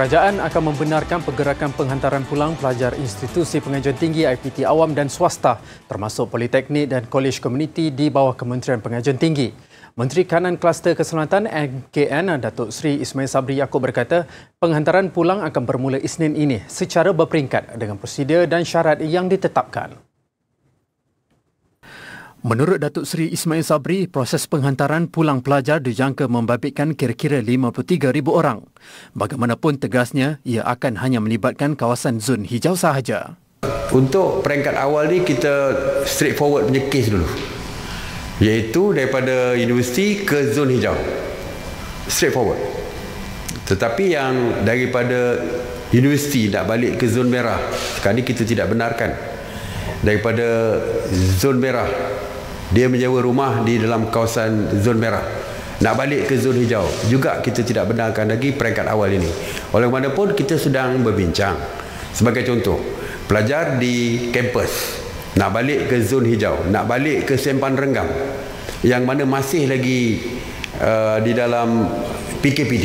Kerajaan akan membenarkan pergerakan penghantaran pulang pelajar institusi pengajian tinggi IPT awam dan swasta termasuk politeknik dan kolej komuniti di bawah Kementerian Pengajian Tinggi. Menteri Kanan Kluster Keselamatan MKN Datuk Seri Ismail Sabri Yaakob berkata penghantaran pulang akan bermula Isnin ini secara berperingkat dengan prosedur dan syarat yang ditetapkan. Menurut Datuk Seri Ismail Sabri, proses penghantaran pulang pelajar dijangka membabitkan kira-kira 53,000 orang. Bagaimanapun tegasnya, ia akan hanya melibatkan kawasan zon hijau sahaja. Untuk peringkat awal ni kita straight forward punya kes dulu. Iaitu daripada universiti ke zon hijau. Straight forward. Tetapi yang daripada universiti nak balik ke zon merah, sekarang ni kita tidak benarkan daripada zon merah dia menyewa rumah di dalam kawasan zon merah nak balik ke zon hijau juga kita tidak benarkan lagi peringkat awal ini oleh mana pun kita sedang berbincang sebagai contoh pelajar di kampus nak balik ke zon hijau nak balik ke sempan renggam yang mana masih lagi uh, di dalam PKPD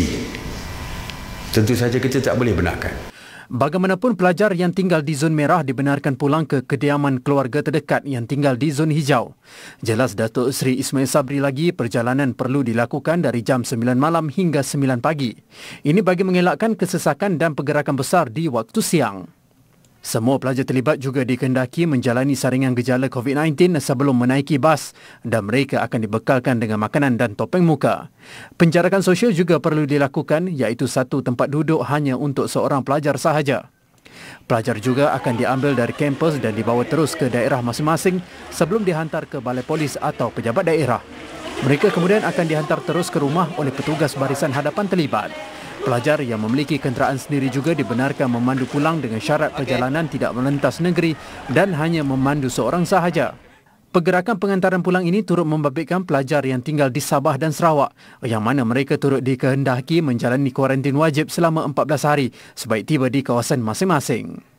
tentu saja kita tak boleh benarkan Bagaimanapun pelajar yang tinggal di zon merah dibenarkan pulang ke kediaman keluarga terdekat yang tinggal di zon hijau. Jelas Datuk Seri Ismail Sabri lagi perjalanan perlu dilakukan dari jam 9 malam hingga 9 pagi. Ini bagi mengelakkan kesesakan dan pergerakan besar di waktu siang. Semua pelajar terlibat juga dikendaki menjalani saringan gejala COVID-19 sebelum menaiki bas dan mereka akan dibekalkan dengan makanan dan topeng muka. Penjarakan sosial juga perlu dilakukan iaitu satu tempat duduk hanya untuk seorang pelajar sahaja. Pelajar juga akan diambil dari kampus dan dibawa terus ke daerah masing-masing sebelum dihantar ke balai polis atau pejabat daerah. Mereka kemudian akan dihantar terus ke rumah oleh petugas barisan hadapan terlibat. Pelajar yang memiliki kenderaan sendiri juga dibenarkan memandu pulang dengan syarat perjalanan tidak melintas negeri dan hanya memandu seorang sahaja. Pergerakan pengantaran pulang ini turut membabitkan pelajar yang tinggal di Sabah dan Sarawak yang mana mereka turut dikehendaki menjalani kuarantin wajib selama 14 hari sebaik tiba di kawasan masing-masing.